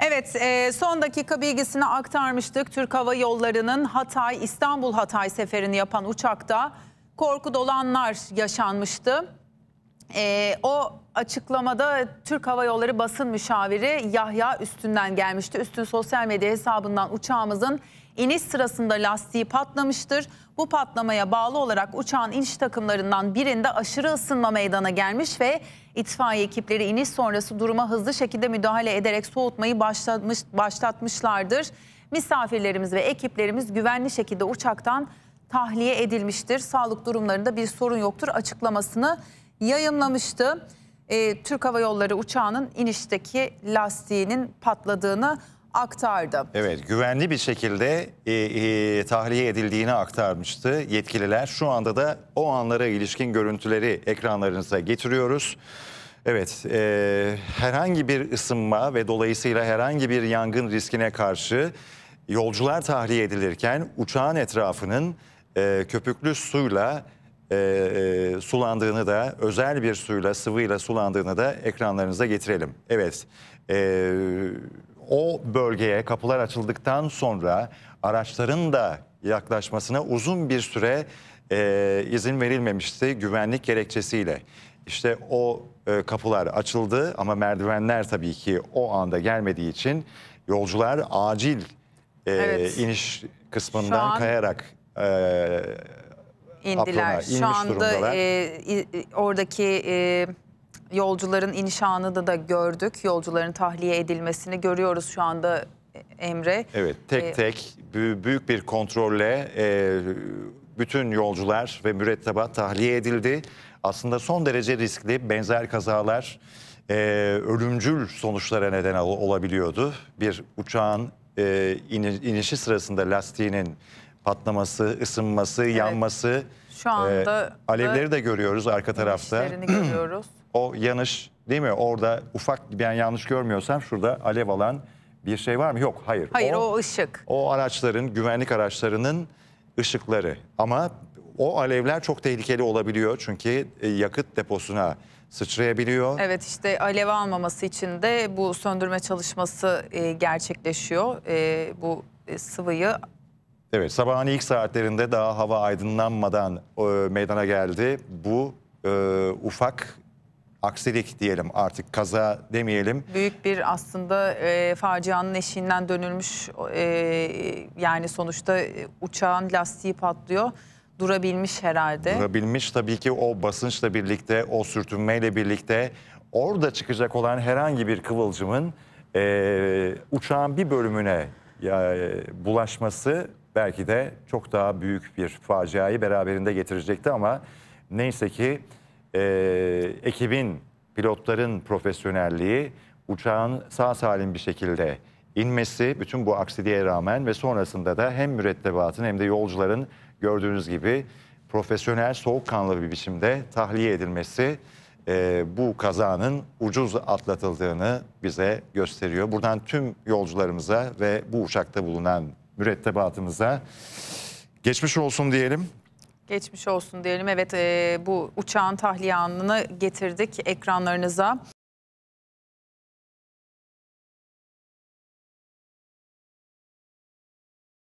Evet e, son dakika bilgisini aktarmıştık. Türk Hava Yolları'nın Hatay İstanbul Hatay seferini yapan uçakta korku dolanlar yaşanmıştı. E, o açıklamada Türk Hava Yolları basın müşaviri Yahya Üstün'den gelmişti. Üstün sosyal medya hesabından uçağımızın iniş sırasında lastiği patlamıştır. Bu patlamaya bağlı olarak uçağın iniş takımlarından birinde aşırı ısınma meydana gelmiş ve itfaiye ekipleri iniş sonrası duruma hızlı şekilde müdahale ederek soğutmayı başlatmış, başlatmışlardır. Misafirlerimiz ve ekiplerimiz güvenli şekilde uçaktan tahliye edilmiştir. Sağlık durumlarında bir sorun yoktur açıklamasını yayınlamıştı. E, Türk Hava Yolları uçağının inişteki lastiğinin patladığını aktardı. Evet güvenli bir şekilde e, e, tahliye edildiğini aktarmıştı yetkililer. Şu anda da o anlara ilişkin görüntüleri ekranlarınıza getiriyoruz. Evet, e, herhangi bir ısınma ve dolayısıyla herhangi bir yangın riskine karşı yolcular tahliye edilirken uçağın etrafının e, köpüklü suyla e, e, sulandığını da özel bir suyla sıvıyla sulandığını da ekranlarınıza getirelim. Evet e, o bölgeye kapılar açıldıktan sonra araçların da yaklaşmasına uzun bir süre e, izin verilmemişti güvenlik gerekçesiyle. İşte o e, kapılar açıldı ama merdivenler tabii ki o anda gelmediği için yolcular acil e, evet. iniş kısmından an... kayarak e, indiler. Aprona, Şu anda e, oradaki e, yolcuların inşanı da, da gördük. Yolcuların tahliye edilmesini görüyoruz şu anda e, Emre. Evet tek e, tek büyük bir kontrolle e, bütün yolcular ve mürettebat tahliye edildi. Aslında son derece riskli benzer kazalar e, ölümcül sonuçlara neden olabiliyordu. Bir uçağın e, inişi sırasında lastiğinin patlaması, ısınması, yanması. Şu ee, anda da alevleri de görüyoruz arka tarafta. görüyoruz. O yanış değil mi? Orada ufak ben yanlış görmüyorsam şurada alev alan bir şey var mı? Yok hayır. Hayır o, o ışık. O araçların güvenlik araçlarının ışıkları ama o alevler çok tehlikeli olabiliyor çünkü e, yakıt deposuna sıçrayabiliyor. Evet işte alev almaması için de bu söndürme çalışması e, gerçekleşiyor. E, bu sıvıyı Evet sabahın ilk saatlerinde daha hava aydınlanmadan e, meydana geldi. Bu e, ufak aksilik diyelim artık kaza demeyelim. Büyük bir aslında e, facianın eşiğinden dönülmüş e, yani sonuçta e, uçağın lastiği patlıyor. Durabilmiş herhalde. Durabilmiş tabii ki o basınçla birlikte o sürtünmeyle birlikte orada çıkacak olan herhangi bir kıvılcımın e, uçağın bir bölümüne ya, e, bulaşması belki de çok daha büyük bir faciayı beraberinde getirecekti ama neyse ki e, ekibin, pilotların profesyonelliği uçağın sağ salim bir şekilde inmesi bütün bu aksidiye rağmen ve sonrasında da hem mürettebatın hem de yolcuların gördüğünüz gibi profesyonel soğukkanlı bir biçimde tahliye edilmesi e, bu kazanın ucuz atlatıldığını bize gösteriyor. Buradan tüm yolcularımıza ve bu uçakta bulunan mürettebatımıza. Geçmiş olsun diyelim. Geçmiş olsun diyelim. Evet e, bu uçağın tahliye anını getirdik ekranlarınıza.